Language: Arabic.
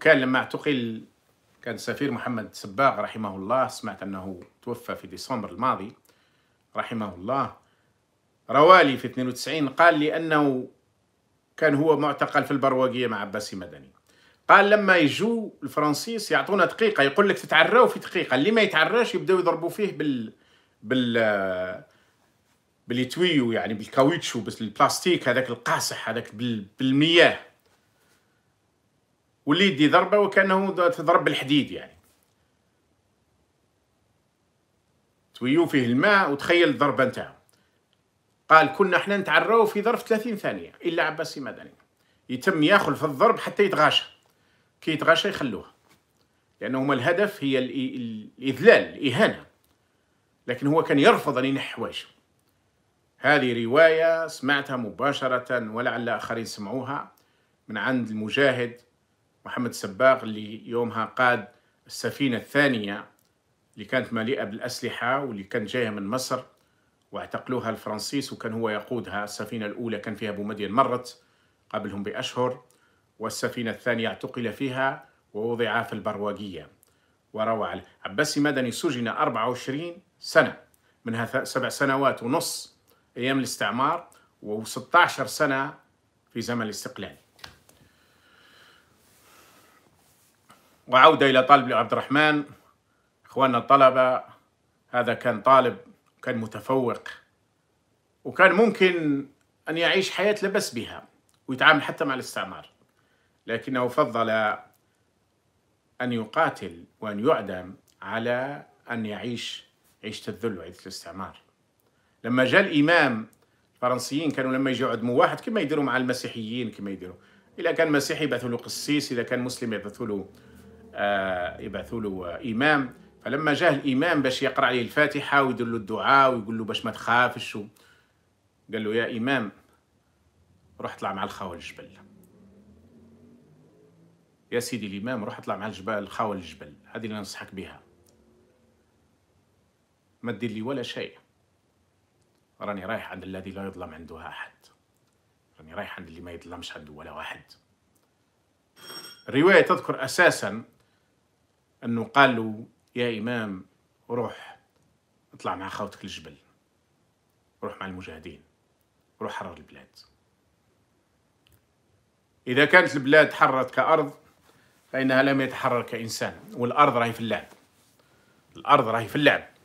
وكان لما اعتقل كان السفير محمد سباغ رحمه الله سمعت أنه توفى في ديسمبر الماضي رحمه الله روالي في 92 قال لي أنه كان هو معتقل في البرواقية مع عباسي مدني قال لما يجوا الفرنسيس يعطونا دقيقة يقول لك تتعراو في دقيقة اللي ما يتعراش يبداو يضربوا فيه بال بال باليتويو يعني بالكاويتشو بالبلاستيك هذاك القاصح هذاك بالمياه واللي يدي ضربه وكانه تضرب بالحديد يعني تويو فيه الماء وتخيل الضربه نتاعو قال كنا احنا نتعراو في ظرف 30 ثانيه الا عباسي مدني يتم ياخذ في الضرب حتى يتغاشى كي يتغاشى يخلوه لانه هما الهدف هي الاذلال الاهانه لكن هو كان يرفض ان ينحي حوايجه هذه روايه سمعتها مباشره ولعل اخرين سمعوها من عند المجاهد محمد السباق اللي يومها قاد السفينة الثانية اللي كانت مليئة بالأسلحة واللي كانت جاية من مصر واعتقلوها الفرنسيس وكان هو يقودها السفينة الأولى كان فيها بومدين مرت قبلهم بأشهر والسفينة الثانية اعتقل فيها ووضع في البرواقية وروى عليه عباسي مدني سجن 24 سنة منها سبع سنوات ونص أيام الاستعمار و16 سنة في زمن الاستقلال وعودة إلى طالب عبد الرحمن إخواننا الطلبة هذا كان طالب كان متفوق وكان ممكن أن يعيش حياة لبس بها ويتعامل حتى مع الاستعمار لكنه فضل أن يقاتل وأن يعدم على أن يعيش عيشة الذل وعيشة الاستعمار لما جاء الإمام الفرنسيين كانوا لما يجوا يعدموا واحد كما يديروا مع المسيحيين كما يديروا إذا كان مسيحي يبعثوا له قسيس إذا كان مسلم يبعثوا له يبعثوا له امام فلما جاه الامام باش يقرا عليه الفاتحه ويدير له الدعاء ويقول له باش ما تخافش قال له يا امام روح اطلع مع الخاوه الجبل يا سيدي الامام روح اطلع مع الجبال الخاوه الجبل هذه اللي ننصحك بها ما دير لي ولا شيء راني رايح عند الذي لا يظلم عنده احد راني رايح عند اللي ما يظلمش عنده ولا واحد الروايه تذكر اساسا أنه قال له يا إمام روح اطلع مع خاوتك الجبل روح مع المجاهدين روح حرر البلاد إذا كانت البلاد تحررت كأرض فإنها لم يتحرر كإنسان والأرض راهي في اللعب الأرض راهي في اللعب